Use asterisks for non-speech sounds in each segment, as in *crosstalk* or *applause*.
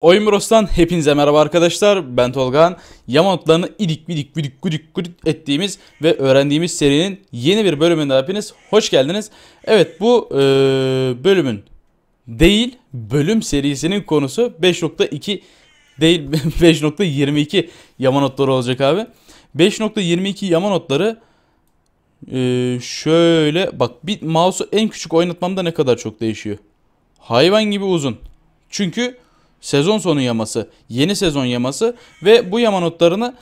Oyun hepinize merhaba arkadaşlar. Ben Tolgan. Yamanotlarını idik bidik bidik güdük güdük ettiğimiz ve öğrendiğimiz serinin yeni bir bölümünde hepiniz hoş geldiniz. Evet bu ee, bölümün değil bölüm serisinin konusu 5.2 değil 5.22 *laughs* Yamanotları olacak abi. 5.22 Yamanotları ee, şöyle bak bir mouse'u en küçük oynatmamda ne kadar çok değişiyor. Hayvan gibi uzun. Çünkü sezon sonu yaması, yeni sezon yaması ve bu yama notlarını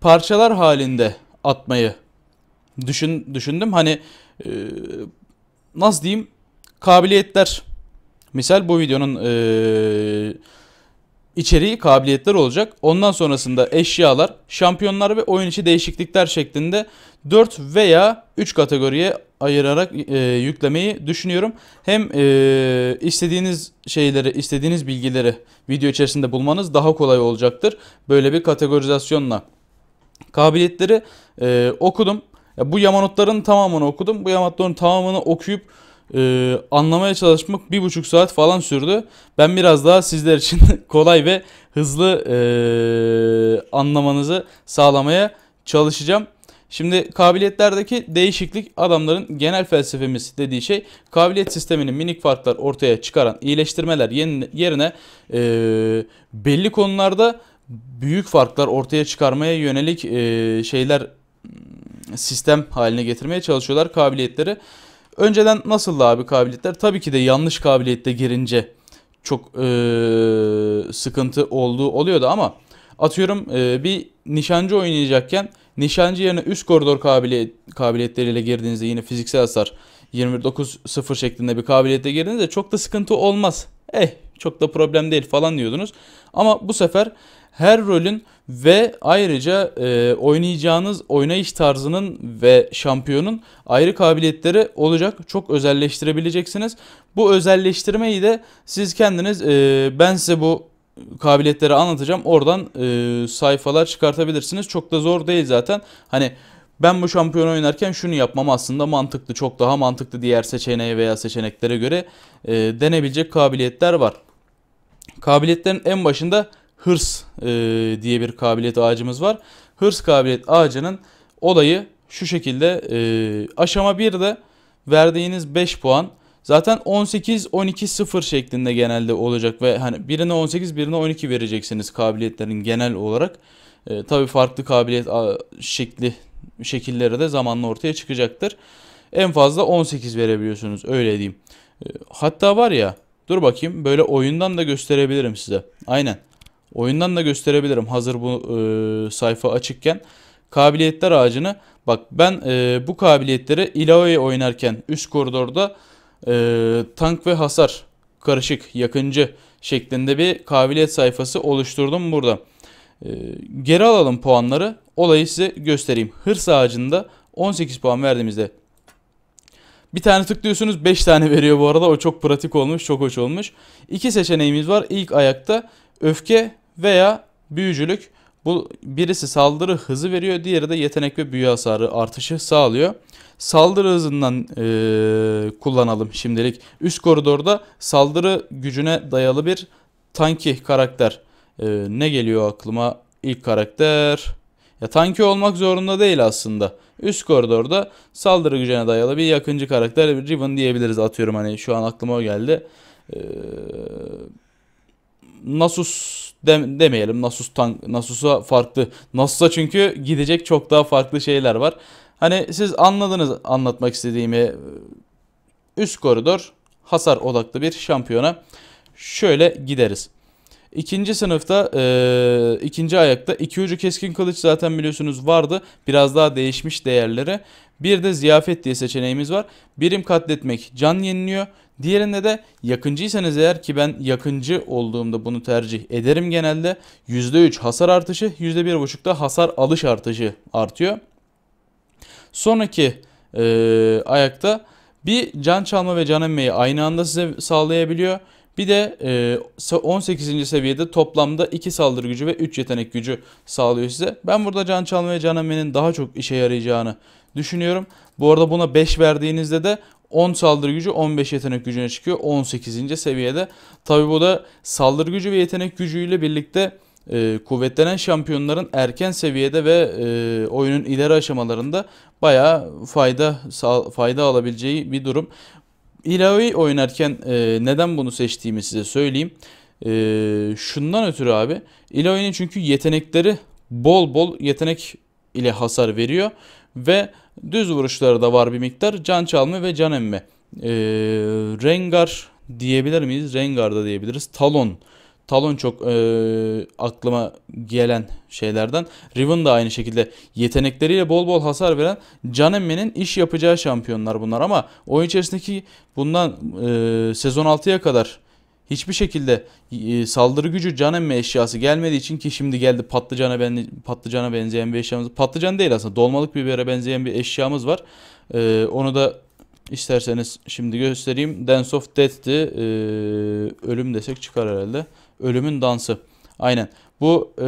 parçalar halinde atmayı düşün, düşündüm. Hani e, nasıl diyeyim kabiliyetler. Misal bu videonun e, içeriği kabiliyetler olacak. Ondan sonrasında eşyalar, şampiyonlar ve oyun içi değişiklikler şeklinde 4 veya 3 kategoriye ayırarak e, yüklemeyi düşünüyorum. Hem e, istediğiniz şeyleri, istediğiniz bilgileri video içerisinde bulmanız daha kolay olacaktır. Böyle bir kategorizasyonla. Kabiliyetleri e, okudum. Ya bu yamanotların tamamını okudum. Bu yamanotların tamamını okuyup e, anlamaya çalışmak bir buçuk saat falan sürdü. Ben biraz daha sizler için *laughs* kolay ve hızlı e, anlamanızı sağlamaya çalışacağım. Şimdi kabiliyetlerdeki değişiklik adamların genel felsefemiz dediği şey kabiliyet sisteminin minik farklar ortaya çıkaran iyileştirmeler yerine e, belli konularda büyük farklar ortaya çıkarmaya yönelik e, şeyler sistem haline getirmeye çalışıyorlar kabiliyetleri. Önceden nasıldı abi kabiliyetler? Tabii ki de yanlış kabiliyette girince çok e, sıkıntı olduğu oluyordu ama atıyorum e, bir nişancı oynayacakken Nişancı yerine üst koridor kabiliyet, kabiliyetleriyle girdiğinizde yine fiziksel hasar 29-0 şeklinde bir kabiliyette girdiğinizde çok da sıkıntı olmaz. Eh çok da problem değil falan diyordunuz. Ama bu sefer her rolün ve ayrıca e, oynayacağınız oynayış tarzının ve şampiyonun ayrı kabiliyetleri olacak. Çok özelleştirebileceksiniz. Bu özelleştirmeyi de siz kendiniz e, ben size bu kabiliyetleri anlatacağım. Oradan e, sayfalar çıkartabilirsiniz. Çok da zor değil zaten. Hani ben bu şampiyon oynarken şunu yapmam aslında mantıklı. Çok daha mantıklı diğer seçeneğe veya seçeneklere göre e, denebilecek kabiliyetler var. Kabiliyetlerin en başında hırs e, diye bir kabiliyet ağacımız var. Hırs kabiliyet ağacının olayı şu şekilde e, aşama 1'de verdiğiniz 5 puan Zaten 18-12-0 şeklinde genelde olacak ve hani birine 18 birine 12 vereceksiniz kabiliyetlerin genel olarak. E, tabii farklı kabiliyet şekli şekilleri de zamanla ortaya çıkacaktır. En fazla 18 verebiliyorsunuz öyle diyeyim. E, hatta var ya dur bakayım böyle oyundan da gösterebilirim size. Aynen oyundan da gösterebilirim hazır bu e, sayfa açıkken. Kabiliyetler ağacını bak ben e, bu kabiliyetleri ilave oynarken üst koridorda e, tank ve hasar karışık yakıncı şeklinde bir kabiliyet sayfası oluşturdum burada. E, geri alalım puanları. Olayı size göstereyim. Hırs ağacında 18 puan verdiğimizde bir tane tıklıyorsunuz 5 tane veriyor bu arada. O çok pratik olmuş, çok hoş olmuş. İki seçeneğimiz var. ilk ayakta öfke veya büyücülük. Bu birisi saldırı hızı veriyor, diğeri de yetenek ve büyü hasarı artışı sağlıyor. Saldırı hızından e, kullanalım şimdilik. Üst koridorda saldırı gücüne dayalı bir tanki karakter. E, ne geliyor aklıma ilk karakter? Ya tanki olmak zorunda değil aslında. Üst koridorda saldırı gücüne dayalı bir yakıncı karakter Riven diyebiliriz atıyorum hani şu an aklıma o geldi. Eee Nasus de, demeyelim. Nasus tank Nasus'a farklı. Nasus'a çünkü gidecek çok daha farklı şeyler var. Hani siz anladınız anlatmak istediğimi. Üst koridor hasar odaklı bir şampiyona şöyle gideriz. İkinci sınıfta e, ikinci ayakta iki ucu keskin kılıç zaten biliyorsunuz vardı. Biraz daha değişmiş değerleri. Bir de ziyafet diye seçeneğimiz var. Birim katletmek can yeniliyor. Diğerinde de yakıncıysanız eğer ki ben yakıncı olduğumda bunu tercih ederim genelde. %3 hasar artışı %1.5 da hasar alış artışı artıyor. Sonraki e, ayakta bir can çalma ve can emmeyi aynı anda size sağlayabiliyor. Bir de 18. E, seviyede toplamda 2 saldırı gücü ve 3 yetenek gücü sağlıyor size. Ben burada can çalmaya ve daha çok işe yarayacağını düşünüyorum. Bu arada buna 5 verdiğinizde de 10 saldırı gücü 15 yetenek gücüne çıkıyor 18. seviyede. Tabi bu da saldırı gücü ve yetenek gücüyle birlikte e, kuvvetlenen şampiyonların erken seviyede ve e, oyunun ileri aşamalarında bayağı fayda fayda alabileceği bir durum. Hilave'yi oynarken e, neden bunu seçtiğimi size söyleyeyim. E, şundan ötürü abi. Hilave'nin çünkü yetenekleri bol bol yetenek ile hasar veriyor. Ve düz vuruşları da var bir miktar. Can çalma ve can emme. E, Rengar diyebilir miyiz? Rengar da diyebiliriz. Talon Talon çok e, aklıma gelen şeylerden. Riven de aynı şekilde yetenekleriyle bol bol hasar veren Can Emme'nin iş yapacağı şampiyonlar bunlar ama oyun içerisindeki bundan e, sezon 6'ya kadar hiçbir şekilde e, saldırı gücü can emme eşyası gelmediği için ki şimdi geldi patlıcana ben patlıcana benzeyen bir eşyamız. Patlıcan değil aslında dolmalık bibere benzeyen bir eşyamız var. E, onu da isterseniz şimdi göstereyim. Dance of Death'ti. E, ölüm desek çıkar herhalde. Ölümün Dansı. Aynen. Bu e,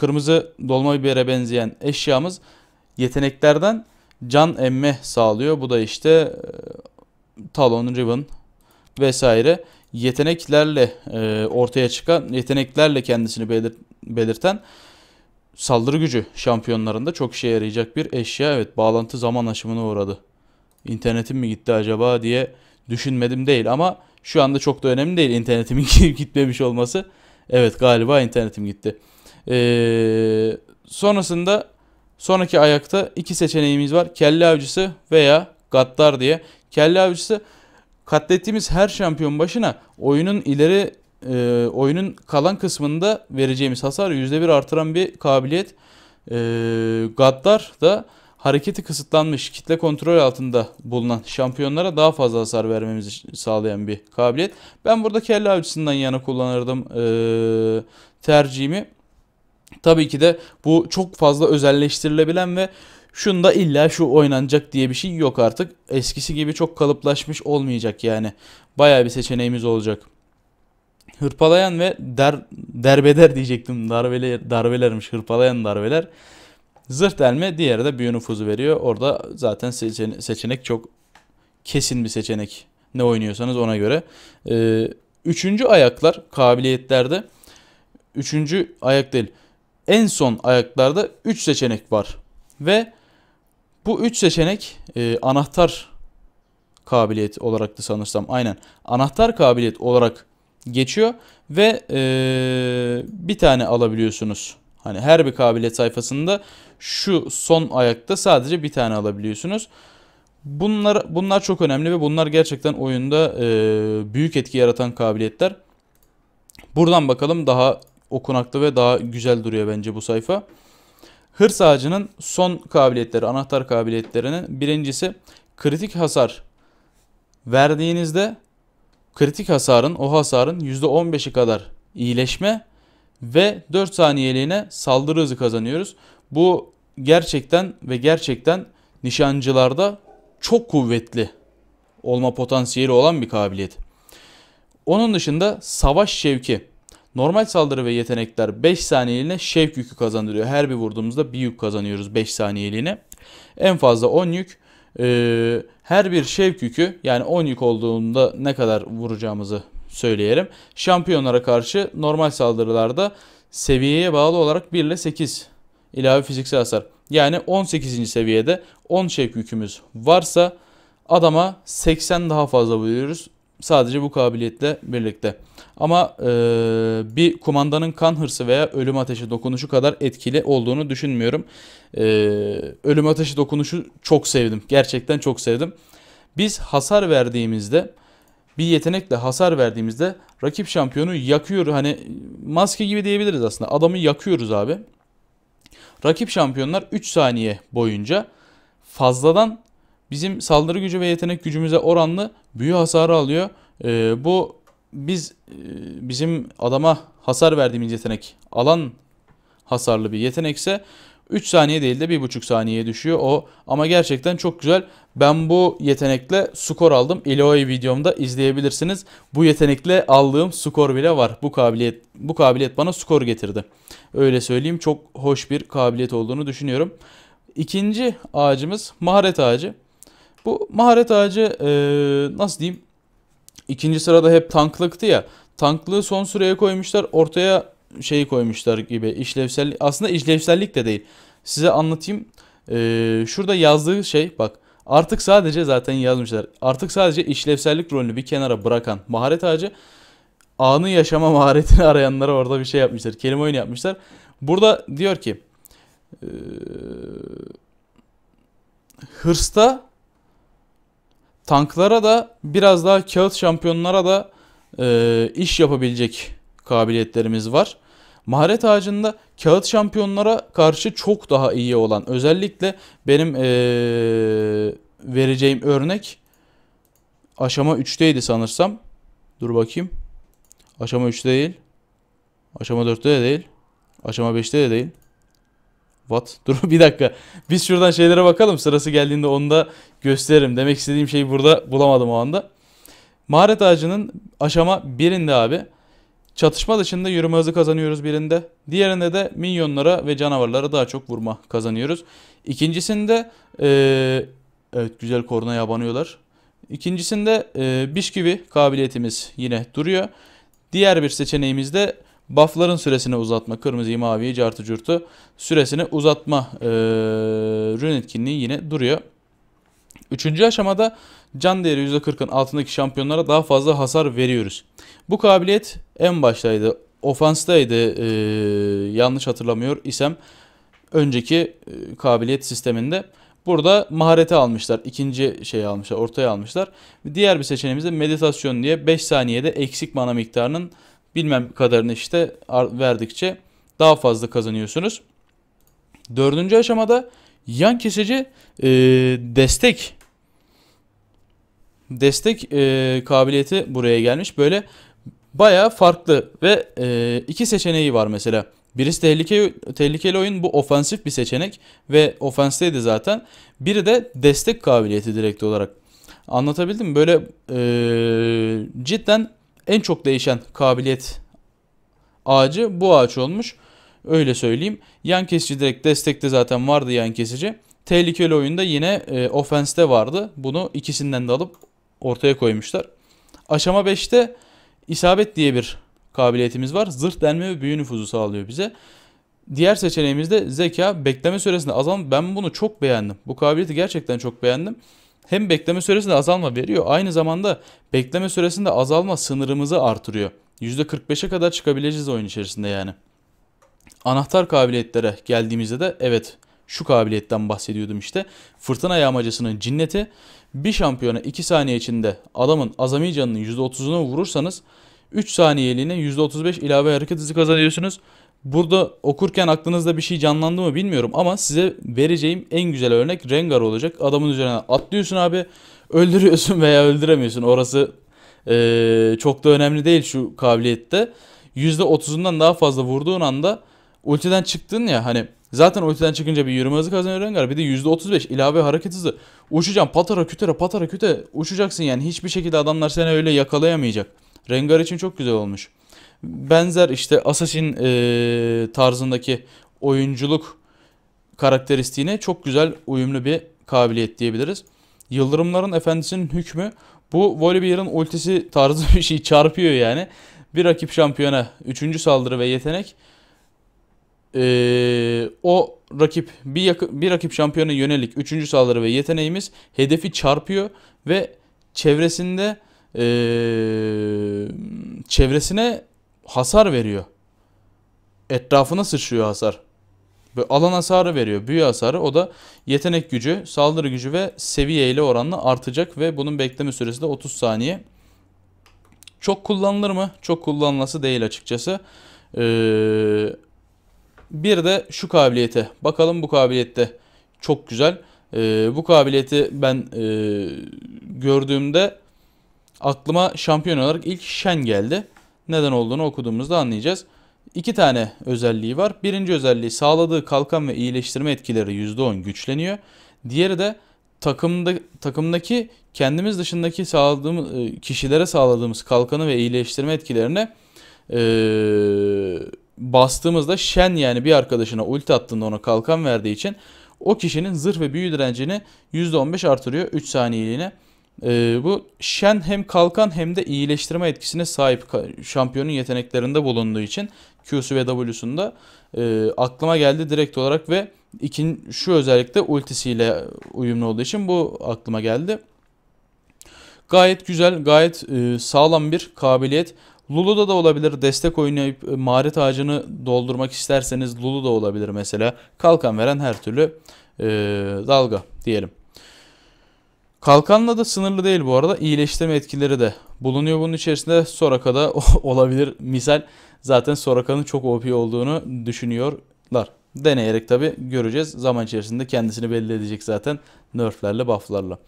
kırmızı dolma bibere benzeyen eşyamız yeteneklerden can emme sağlıyor. Bu da işte e, talon, ribbon vesaire yeteneklerle e, ortaya çıkan, yeteneklerle kendisini belir belirten saldırı gücü şampiyonlarında çok işe yarayacak bir eşya. Evet bağlantı zaman aşımına uğradı. İnternetim mi gitti acaba diye düşünmedim değil ama şu anda çok da önemli değil internetimin *laughs* gitmemiş olması. Evet galiba internetim gitti. Ee, sonrasında sonraki ayakta iki seçeneğimiz var. Kelle avcısı veya gaddar diye. Kelle avcısı katlettiğimiz her şampiyon başına oyunun ileri e, oyunun kalan kısmında vereceğimiz hasar %1 artıran bir kabiliyet. E, gaddar da hareketi kısıtlanmış, kitle kontrol altında bulunan şampiyonlara daha fazla hasar vermemizi sağlayan bir kabiliyet. Ben burada kelle avcısından yana kullanırdım ee, tercihimi. Tabii ki de bu çok fazla özelleştirilebilen ve şunda illa şu oynanacak diye bir şey yok artık. Eskisi gibi çok kalıplaşmış olmayacak yani. Baya bir seçeneğimiz olacak. Hırpalayan ve der, derbeder diyecektim. Darbeler, darbelermiş hırpalayan darbeler. Zırh delme diğeri de büyü nüfuzu veriyor. Orada zaten seçenek, çok kesin bir seçenek. Ne oynuyorsanız ona göre. Ee, üçüncü ayaklar kabiliyetlerde. Üçüncü ayak değil. En son ayaklarda 3 seçenek var. Ve bu 3 seçenek e, anahtar kabiliyet olarak da sanırsam aynen anahtar kabiliyet olarak geçiyor ve e, bir tane alabiliyorsunuz. Hani her bir kabiliyet sayfasında şu son ayakta sadece bir tane alabiliyorsunuz. Bunlar bunlar çok önemli ve bunlar gerçekten oyunda e, büyük etki yaratan kabiliyetler. Buradan bakalım daha okunaklı ve daha güzel duruyor bence bu sayfa. Hırs ağacının son kabiliyetleri, anahtar kabiliyetlerinin birincisi kritik hasar verdiğinizde kritik hasarın o hasarın %15'i kadar iyileşme ve 4 saniyeliğine saldırı hızı kazanıyoruz. Bu gerçekten ve gerçekten nişancılarda çok kuvvetli olma potansiyeli olan bir kabiliyet. Onun dışında savaş şevki. Normal saldırı ve yetenekler 5 saniyeliğine şevk yükü kazandırıyor. Her bir vurduğumuzda bir yük kazanıyoruz 5 saniyeliğine. En fazla 10 yük. Ee, her bir şevk yükü yani 10 yük olduğunda ne kadar vuracağımızı söyleyelim. Şampiyonlara karşı normal saldırılarda seviyeye bağlı olarak 1 ile 8 ilave fiziksel hasar. Yani 18. seviyede 10 şevk yükümüz varsa adama 80 daha fazla veriyoruz Sadece bu kabiliyetle birlikte. Ama e, bir kumandanın kan hırsı veya ölüm ateşi dokunuşu kadar etkili olduğunu düşünmüyorum. E, ölüm ateşi dokunuşu çok sevdim. Gerçekten çok sevdim. Biz hasar verdiğimizde bir yetenekle hasar verdiğimizde rakip şampiyonu yakıyor. Hani maske gibi diyebiliriz aslında. Adamı yakıyoruz abi. Rakip şampiyonlar 3 saniye boyunca fazladan bizim saldırı gücü ve yetenek gücümüze oranlı büyü hasarı alıyor. E, bu biz e, bizim adama hasar verdiğimiz yetenek alan hasarlı bir yetenekse 3 saniye değil de 1,5 saniyeye düşüyor o. Ama gerçekten çok güzel. Ben bu yetenekle skor aldım. Eloy videomda izleyebilirsiniz. Bu yetenekle aldığım skor bile var. Bu kabiliyet bu kabiliyet bana skor getirdi. Öyle söyleyeyim çok hoş bir kabiliyet olduğunu düşünüyorum. İkinci ağacımız maharet ağacı. Bu maharet ağacı ee, nasıl diyeyim? İkinci sırada hep tanklıktı ya. Tanklığı son sıraya koymuşlar. Ortaya şey koymuşlar gibi işlevsel Aslında işlevsellik de değil. Size anlatayım. Ee, şurada yazdığı şey bak. Artık sadece zaten yazmışlar. Artık sadece işlevsellik rolünü bir kenara bırakan maharet ağacı anı yaşama maharetini *laughs* arayanlara orada bir şey yapmışlar. Kelime oyunu yapmışlar. Burada diyor ki e, hırsta tanklara da biraz daha kağıt şampiyonlara da e, iş yapabilecek kabiliyetlerimiz var. Maharet ağacında kağıt şampiyonlara karşı çok daha iyi olan özellikle benim ee, vereceğim örnek aşama 3'teydi sanırsam. Dur bakayım. Aşama 3'te değil. Aşama 4'te de değil. Aşama 5'te de değil. What? *laughs* Dur bir dakika. Biz şuradan şeylere bakalım. Sırası geldiğinde onu da gösteririm. Demek istediğim şeyi burada bulamadım o anda. Maharet ağacının aşama birinde abi. Çatışma dışında yürüme hızı kazanıyoruz birinde. Diğerinde de minyonlara ve canavarlara daha çok vurma kazanıyoruz. İkincisinde ee, evet güzel koruna yabanıyorlar. İkincisinde e, biş kabiliyetimiz yine duruyor. Diğer bir seçeneğimiz de buffların süresini uzatma. Kırmızıyı, maviyi, cartı, curtu süresini uzatma e, rün etkinliği yine duruyor. Üçüncü aşamada can değeri %40'ın altındaki şampiyonlara daha fazla hasar veriyoruz. Bu kabiliyet en baştaydı. Ofanstaydı e, yanlış hatırlamıyor isem önceki e, kabiliyet sisteminde. Burada mahareti almışlar. ikinci şeyi almışlar. Ortaya almışlar. Diğer bir seçeneğimiz de meditasyon diye 5 saniyede eksik mana miktarının bilmem kadarını işte verdikçe daha fazla kazanıyorsunuz. Dördüncü aşamada yan kesici e, destek destek e, kabiliyeti buraya gelmiş. Böyle baya farklı ve e, iki seçeneği var mesela. Birisi tehlike, tehlikeli oyun bu ofansif bir seçenek ve ofensteydi zaten. Biri de destek kabiliyeti direkt olarak. Anlatabildim mi? Böyle ee, cidden en çok değişen kabiliyet ağacı bu ağaç olmuş. Öyle söyleyeyim. Yan kesici direkt destekte zaten vardı yan kesici. Tehlikeli oyunda yine e, ofenste vardı. Bunu ikisinden de alıp ortaya koymuşlar. Aşama 5'te isabet diye bir kabiliyetimiz var. Zırh denme ve büyü nüfuzu sağlıyor bize. Diğer seçeneğimiz de zeka. Bekleme süresinde azalma. Ben bunu çok beğendim. Bu kabiliyeti gerçekten çok beğendim. Hem bekleme süresinde azalma veriyor. Aynı zamanda bekleme süresinde azalma sınırımızı artırıyor. %45'e kadar çıkabileceğiz oyun içerisinde yani. Anahtar kabiliyetlere geldiğimizde de evet şu kabiliyetten bahsediyordum işte. Fırtına yağmacasının cinneti bir şampiyona 2 saniye içinde adamın azami canının %30'una vurursanız 3 saniyeliğine %35 ilave hareket hızı kazanıyorsunuz. Burada okurken aklınızda bir şey canlandı mı bilmiyorum ama size vereceğim en güzel örnek Rengar olacak. Adamın üzerine atlıyorsun abi öldürüyorsun veya öldüremiyorsun. Orası ee, çok da önemli değil şu kabiliyette. %30'undan daha fazla vurduğun anda ultiden çıktın ya hani zaten ultiden çıkınca bir yürüme hızı kazanıyor Rengar. Bir de %35 ilave hareket hızı. Uçacaksın patara kütere patara küte uçacaksın yani hiçbir şekilde adamlar seni öyle yakalayamayacak. Rengar için çok güzel olmuş. Benzer işte Assassin e, tarzındaki oyunculuk karakteristiğine çok güzel uyumlu bir kabiliyet diyebiliriz. Yıldırımların Efendisi'nin hükmü bu Volibear'ın ultisi tarzı *laughs* bir şey çarpıyor yani. Bir rakip şampiyona 3. saldırı ve yetenek ee, o rakip bir, yakın, bir rakip şampiyona yönelik 3. saldırı ve yeteneğimiz hedefi çarpıyor ve çevresinde e, çevresine hasar veriyor. Etrafına sıçrıyor hasar. Ve alan hasarı veriyor. Büyü hasarı o da yetenek gücü, saldırı gücü ve seviye ile oranla artacak ve bunun bekleme süresi de 30 saniye. Çok kullanılır mı? Çok kullanılması değil açıkçası. Ee, bir de şu kabiliyete. Bakalım bu kabiliyette çok güzel. Ee, bu kabiliyeti ben e, gördüğümde aklıma şampiyon olarak ilk Shen geldi. Neden olduğunu okuduğumuzda anlayacağız. İki tane özelliği var. Birinci özelliği sağladığı kalkan ve iyileştirme etkileri %10 güçleniyor. Diğeri de takımda takımdaki kendimiz dışındaki sağladığımız e, kişilere sağladığımız kalkanı ve iyileştirme etkilerine e, bastığımızda Shen yani bir arkadaşına ulti attığında ona kalkan verdiği için o kişinin zırh ve büyü direncini %15 artırıyor 3 saniyeliğine. Ee, bu Shen hem kalkan hem de iyileştirme etkisine sahip şampiyonun yeteneklerinde bulunduğu için Q'su ve W'sunda e, aklıma geldi direkt olarak ve ikin, şu özellikle ultisiyle uyumlu olduğu için bu aklıma geldi. Gayet güzel, gayet e, sağlam bir kabiliyet. Lulu'da da olabilir. Destek oynayıp e, maharet ağacını doldurmak isterseniz Lulu da olabilir mesela. Kalkan veren her türlü e, dalga diyelim. Kalkanla da sınırlı değil bu arada. İyileştirme etkileri de bulunuyor bunun içerisinde. Soraka da *laughs* olabilir. Misal zaten Soraka'nın çok OP olduğunu düşünüyorlar. Deneyerek tabi göreceğiz. Zaman içerisinde kendisini belli edecek zaten nerflerle bufflarla.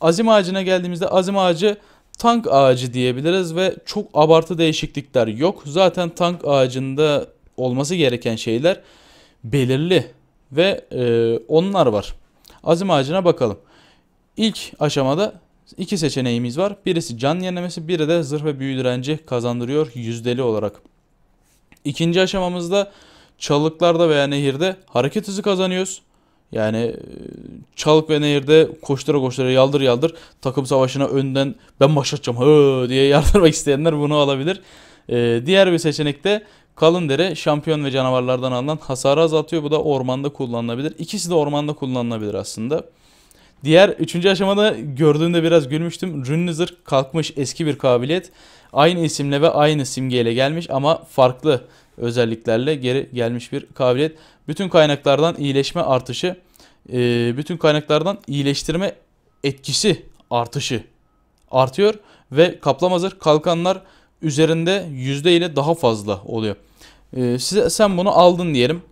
Azim ağacına geldiğimizde azim ağacı tank ağacı diyebiliriz ve çok abartı değişiklikler yok. Zaten tank ağacında olması gereken şeyler belirli ve e, onlar var. Azim ağacına bakalım. İlk aşamada iki seçeneğimiz var. Birisi can yenilemesi, biri de zırh ve büyü direnci kazandırıyor yüzdeli olarak. İkinci aşamamızda çalıklarda veya nehirde hareket hızı kazanıyoruz. Yani e, çalık ve nehirde koştura koştura yaldır yaldır takım savaşına önden ben başlatacağım hı diye yardırmak *laughs* isteyenler bunu alabilir. Ee, diğer bir seçenek de kalın dere şampiyon ve canavarlardan alınan hasarı azaltıyor. Bu da ormanda kullanılabilir. İkisi de ormanda kullanılabilir aslında. Diğer üçüncü aşamada gördüğümde biraz gülmüştüm. Rünnizer kalkmış eski bir kabiliyet. Aynı isimle ve aynı simgeyle gelmiş ama farklı özelliklerle geri gelmiş bir kabiliyet. Bütün kaynaklardan iyileşme artışı, e, bütün kaynaklardan iyileştirme etkisi artışı artıyor ve kaplamazır kalkanlar üzerinde yüzde ile daha fazla oluyor. E, size sen bunu aldın diyelim.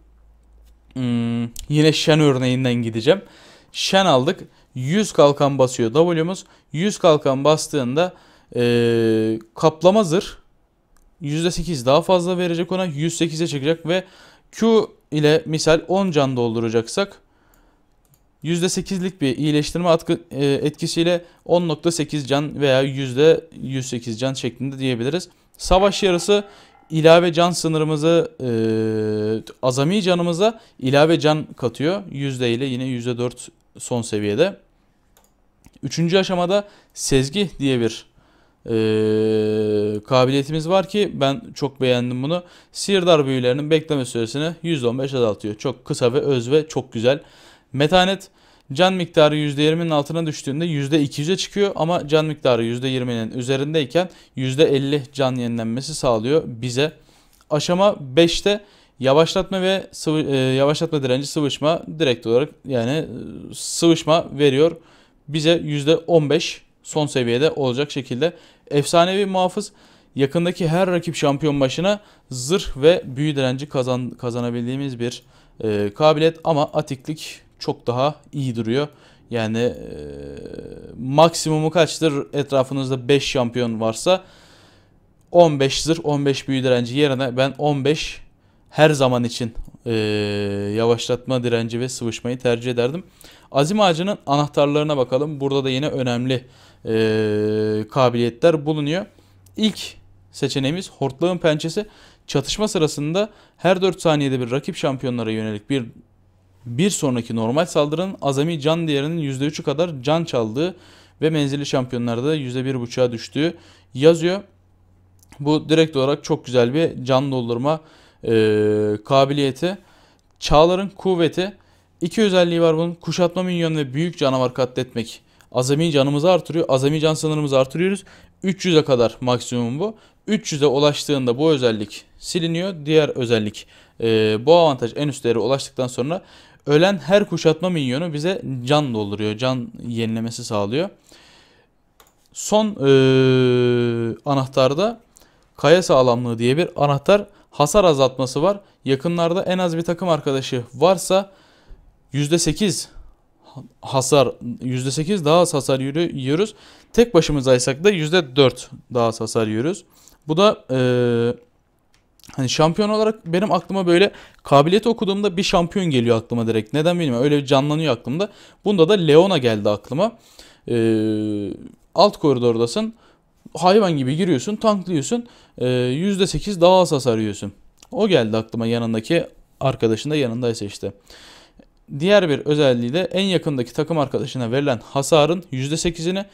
Hmm, yine Shen örneğinden gideceğim. Shen aldık. 100 kalkan basıyor W'muz. 100 kalkan bastığında e, kaplama zırh %8 daha fazla verecek ona 108'e çıkacak ve Q ile misal 10 can dolduracaksak %8'lik bir iyileştirme atkı, e, etkisiyle 10.8 can veya %108 can şeklinde diyebiliriz. Savaş yarısı ilave can sınırımızı e, azami canımıza ilave can katıyor. Yüzde ile yine %4 son seviyede. Üçüncü aşamada sezgi diye bir e, kabiliyetimiz var ki ben çok beğendim bunu. Sihirdar büyülerinin bekleme süresini %15 azaltıyor. Çok kısa ve öz ve çok güzel. Metanet can miktarı %20'nin altına düştüğünde %200'e çıkıyor ama can miktarı %20'nin üzerindeyken %50 can yenilenmesi sağlıyor bize. Aşama 5'te Yavaşlatma ve sıvı, e, yavaşlatma direnci sıvışma direkt olarak yani e, sıvışma veriyor. Bize %15 son seviyede olacak şekilde. Efsanevi muhafız yakındaki her rakip şampiyon başına zırh ve büyü direnci kazan, kazanabildiğimiz bir e, kabiliyet ama atiklik çok daha iyi duruyor. Yani e, maksimumu kaçtır etrafınızda 5 şampiyon varsa 15 zırh 15 büyü direnci yerine ben 15 her zaman için e, yavaşlatma direnci ve sıvışmayı tercih ederdim. Azim ağacının anahtarlarına bakalım. Burada da yine önemli e, kabiliyetler bulunuyor. İlk seçeneğimiz hortlağın pençesi. Çatışma sırasında her 4 saniyede bir rakip şampiyonlara yönelik bir bir sonraki normal saldırının azami can değerinin %3'ü kadar can çaldığı ve menzili şampiyonlarda %1.5'a düştüğü yazıyor. Bu direkt olarak çok güzel bir can doldurma e, kabiliyeti. Çağların kuvveti. İki özelliği var bunun. Kuşatma minyonu ve büyük canavar katletmek. Azami canımızı artırıyor. Azami can sınırımızı artırıyoruz. 300'e kadar maksimum bu. 300'e ulaştığında bu özellik siliniyor. Diğer özellik e, bu avantaj en üstlere ulaştıktan sonra ölen her kuşatma minyonu bize can dolduruyor. Can yenilemesi sağlıyor. Son e, anahtarda kaya sağlamlığı diye bir anahtar hasar azaltması var. Yakınlarda en az bir takım arkadaşı varsa %8 hasar %8 daha az hasar yiyoruz. Tek başımızaysak da %4 daha az hasar yiyoruz. Bu da e, hani şampiyon olarak benim aklıma böyle kabiliyet okuduğumda bir şampiyon geliyor aklıma direkt. Neden bilmiyorum. Öyle canlanıyor aklımda. Bunda da Leona geldi aklıma. E, alt koridordasın hayvan gibi giriyorsun, tanklıyorsun. Ee, yüzde %8 daha az hasar yiyorsun. O geldi aklıma yanındaki arkadaşın da yanındaysa işte. Diğer bir özelliği de en yakındaki takım arkadaşına verilen hasarın %8'ini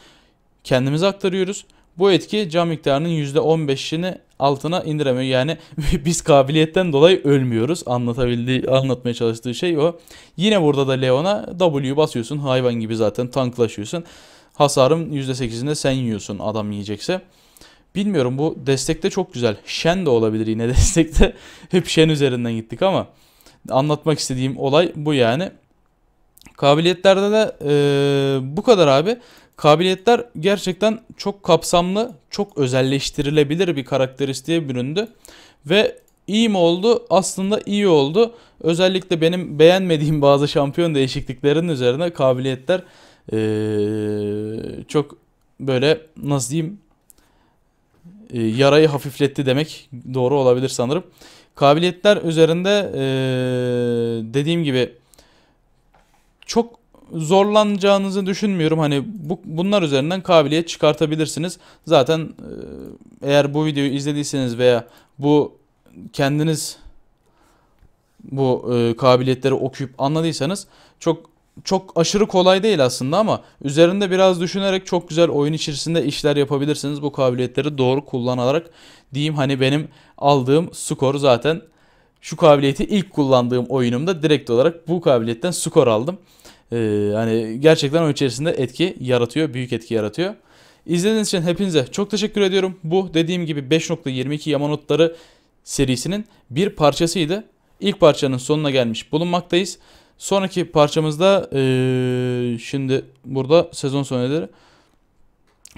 kendimize aktarıyoruz. Bu etki cam miktarının %15'ini altına indiremiyor. Yani *laughs* biz kabiliyetten dolayı ölmüyoruz. Anlatabildiği, anlatmaya çalıştığı şey o. Yine burada da Leon'a W basıyorsun. Hayvan gibi zaten tanklaşıyorsun. Hasarın %8'inde sen yiyorsun adam yiyecekse. Bilmiyorum bu destekte çok güzel. Şen de olabilir yine *laughs* destekte. Hep Şen üzerinden gittik ama anlatmak istediğim olay bu yani. Kabiliyetlerde de e, bu kadar abi. Kabiliyetler gerçekten çok kapsamlı, çok özelleştirilebilir bir karakteristiğe büründü. Ve iyi mi oldu? Aslında iyi oldu. Özellikle benim beğenmediğim *laughs* bazı şampiyon değişikliklerinin üzerine kabiliyetler e, çok böyle nasıl diyeyim e, yarayı hafifletti demek doğru olabilir sanırım. Kabiliyetler üzerinde e, dediğim gibi çok zorlanacağınızı düşünmüyorum. Hani bu, bunlar üzerinden kabiliyet çıkartabilirsiniz. Zaten e, eğer bu videoyu izlediyseniz veya bu kendiniz bu e, kabiliyetleri okuyup anladıysanız çok çok aşırı kolay değil aslında ama üzerinde biraz düşünerek çok güzel oyun içerisinde işler yapabilirsiniz. Bu kabiliyetleri doğru kullanarak diyeyim hani benim aldığım skor zaten şu kabiliyeti ilk kullandığım oyunumda direkt olarak bu kabiliyetten skor aldım. Ee, hani gerçekten o içerisinde etki yaratıyor, büyük etki yaratıyor. İzlediğiniz için hepinize çok teşekkür ediyorum. Bu dediğim gibi 5.22 Yama Notları serisinin bir parçasıydı. İlk parçanın sonuna gelmiş bulunmaktayız. Sonraki parçamızda ee, şimdi burada sezon soneleri.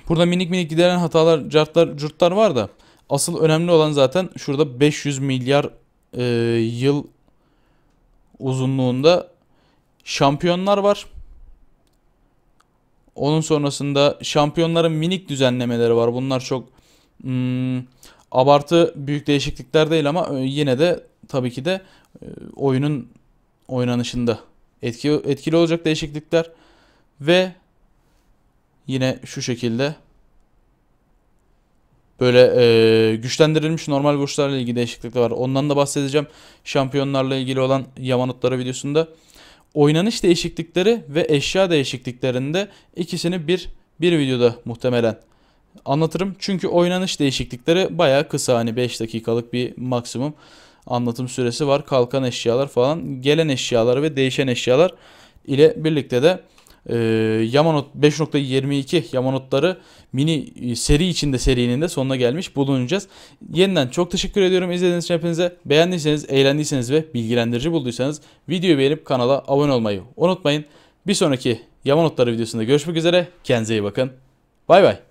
Burada minik minik gideren hatalar, cartlar, curtlar var da asıl önemli olan zaten şurada 500 milyar e, yıl uzunluğunda şampiyonlar var. Onun sonrasında şampiyonların minik düzenlemeleri var. Bunlar çok hmm, abartı büyük değişiklikler değil ama e, yine de tabii ki de e, oyunun oynanışında etki, etkili olacak değişiklikler ve yine şu şekilde böyle e, güçlendirilmiş normal burçlarla ilgili değişiklikler var. Ondan da bahsedeceğim şampiyonlarla ilgili olan yamanutları videosunda. Oynanış değişiklikleri ve eşya değişikliklerinde ikisini bir bir videoda muhtemelen anlatırım. Çünkü oynanış değişiklikleri baya kısa hani 5 dakikalık bir maksimum anlatım süresi var. Kalkan eşyalar falan, gelen eşyalar ve değişen eşyalar ile birlikte de e, Yamanot 5.22 Yamanotları mini e, seri içinde serinin de sonuna gelmiş bulunacağız. Yeniden çok teşekkür ediyorum izlediğiniz için hepinize. Beğendiyseniz, eğlendiyseniz ve bilgilendirici bulduysanız videoyu beğenip kanala abone olmayı unutmayın. Bir sonraki Yamanotları videosunda görüşmek üzere. Kendinize iyi bakın. Bay bay.